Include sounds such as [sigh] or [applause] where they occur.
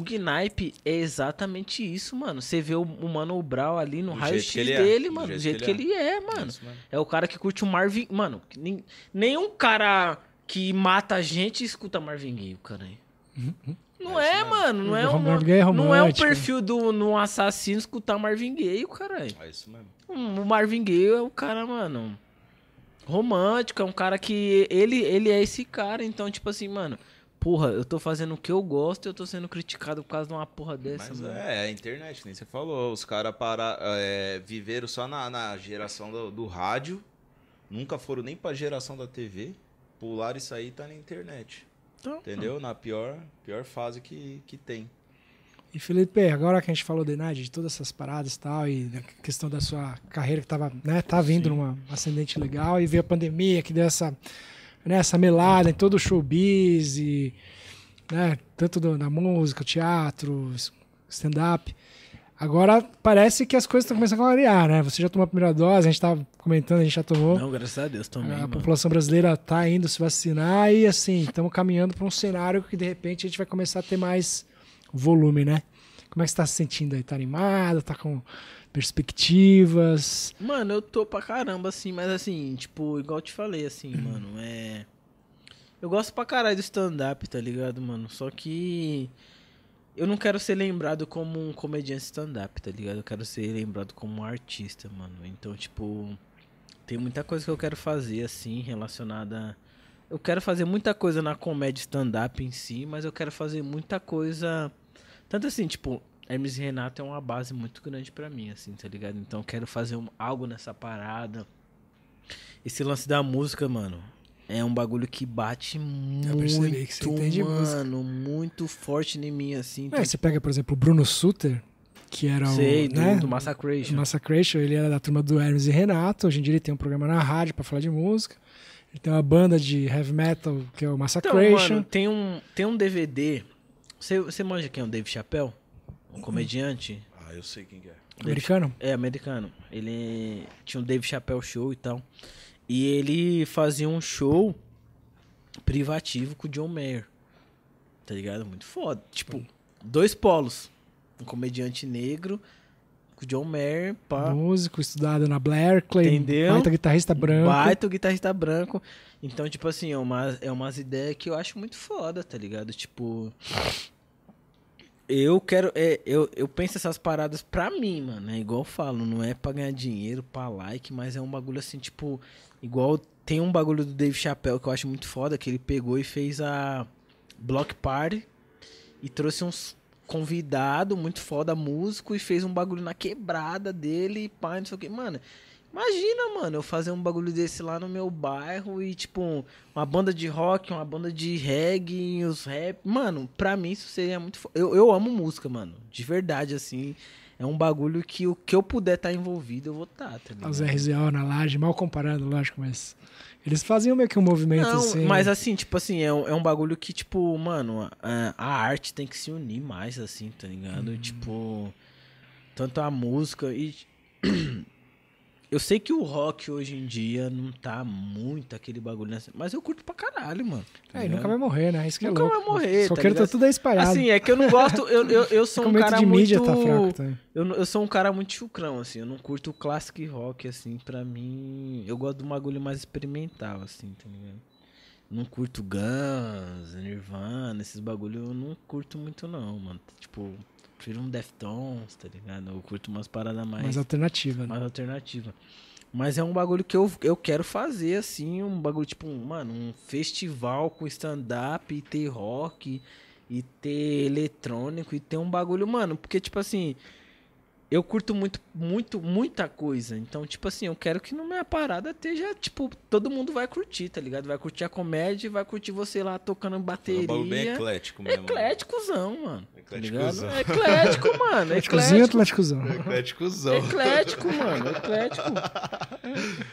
O Gnipe é exatamente isso, mano. Você vê o, o Mano Brown ali no raio-x é. dele, é. mano. Do, jeito, jeito, que, ele é, é mano. Isso, mano. É o cara que curte o Marvin. Mano, nem, nenhum cara que mata a gente escuta Marvin Gaye, cara. Uhum. Não é, é mano. Não é, um, é não é um perfil do um assassino escutar Marvin Gaye, caralho. É isso mesmo. Hum, o Marvin Gaye é o cara, mano, romântico, é um cara que ele ele é esse cara, então tipo assim, mano, porra, eu tô fazendo o que eu gosto e eu tô sendo criticado por causa de uma porra dessa, Mas mano. É, é a internet, nem você falou. Os caras é, viveram só na, na geração do, do, rádio, nunca foram nem pra geração da TV. Pular isso aí tá na internet. Então, entendeu? Não. Tá. Na pior, pior fase que, que tem. E Felipe, agora que a gente falou de Nádia, de todas essas paradas e tal, e da questão da sua carreira que tava, né, tá vindo Sim. numa ascendente legal, e veio a pandemia que deu essa né, essa melada em todo o showbiz, e, né, tanto do, na música, teatro, stand-up. Agora parece que as coisas estão começando a clarear, né? Você já tomou a primeira dose, a gente estava comentando, a gente já tomou. Não, graças a Deus também. A mano. população brasileira está indo se vacinar e assim, estamos caminhando para um cenário que de repente a gente vai começar a ter mais volume, né? Como é que você tá se sentindo aí? Tá animado? Tá com perspectivas? Mano, eu tô pra caramba, assim, mas assim, tipo, igual eu te falei, assim, uhum. mano, é. Eu gosto pra caralho do stand-up, tá ligado, mano? Só que. Eu não quero ser lembrado como um comediante stand-up, tá ligado? Eu quero ser lembrado como um artista, mano. Então, tipo. Tem muita coisa que eu quero fazer, assim, relacionada. eu quero fazer muita coisa na comédia stand-up em si, mas eu quero fazer muita coisa tanto assim, tipo, Hermes e Renato é uma base muito grande para mim, assim, tá ligado? Então quero fazer um, algo nessa parada. Esse lance da música, mano, é um bagulho que bate muito, que você mano, muito forte em mim, assim. É, tá... você pega, por exemplo, o Bruno Suter, que era Sei, o... Do, né? do Massacration. Massacration, ele era da turma do Hermes e Renato, hoje em dia ele tem um programa na rádio para falar de música. Ele tem uma banda de heavy metal, que é o então, Massacration. Então, mano, tem um, tem um DVD você, você manja quem é o Dave Chappelle? Um comediante? Ah, eu sei quem que é. Dave americano? É, americano. Ele tinha um Dave Chappelle show e tal. E ele fazia um show privativo com o John Mayer. Tá ligado? Muito foda. Tipo, dois polos. Um comediante negro músico, John Mayer, pá. Músico, estudado na Clay. Entendeu? Baita guitarrista branco. Baita guitarrista branco. Então, tipo assim, é, umas é umas ideias que eu acho muito foda, tá ligado? Tipo. Eu quero. É, eu, eu penso essas paradas pra mim, mano. É né? igual eu falo, não é pra ganhar dinheiro, pra like, mas é um bagulho assim, tipo. Igual tem um bagulho do Dave Chappelle que eu acho muito foda, que ele pegou e fez a Block Party e trouxe uns convidado, muito foda músico, e fez um bagulho na quebrada dele, e pá, não sei o que. Mano, imagina, mano, eu fazer um bagulho desse lá no meu bairro e, tipo, uma banda de rock, uma banda de reggae, os rap. Mano, pra mim isso seria muito foda. Eu, eu amo música, mano, de verdade, assim é um bagulho que o que eu puder estar tá envolvido, eu vou estar, tá, tá ligado? Os né? RZO na laje, mal comparado, lógico, mas. Eles faziam meio que um movimento Não, assim. Mas assim, tipo assim, é, é um bagulho que, tipo, mano, a, a, arte tem que se unir mais, assim, tá ligado? Hum. Tipo. Tanto a música e. Eu sei que o rock hoje em dia não tá muito aquele bagulho, nessa, mas eu curto pra caralho, mano. Tá é, e nunca vai morrer, né? Isso que é nunca é louco. vai morrer. Só tá quero tá tudo espalhado. Assim, é que eu não gosto. Eu, eu, eu [laughs] sou um cara de mídia tá muito. Tá fraco, eu, eu sou um cara muito chucrão, assim. Eu não curto o classic rock, assim. Pra mim, eu gosto de um bagulho mais experimental, assim, tá ligado? não curto Guns, Nirvana, esses bagulho eu não curto muito não, mano. Tipo, prefiro um Deftones, tá ligado? Eu curto umas paradas mais... Mais alternativa, né? Mais alternativa. Mas é um bagulho que eu, eu quero fazer, assim, um bagulho tipo, mano, um festival com stand-up e ter rock e ter eletrônico e ter um bagulho, mano, porque tipo assim eu curto muito, muito, muita coisa. Então, tipo assim, eu quero que minha parada esteja, tipo, todo mundo vai curtir, tá ligado? Vai curtir a comédia vai curtir você lá tocando bateria. Um bagulho bem eclético mesmo. Né? Ecléticozão, mano. Tá ecléticozão. Tá Eclético, mano. Ecléticozinho ou é ecléticozão? Ecléticozão. Eclético, mano. Eclético. [laughs]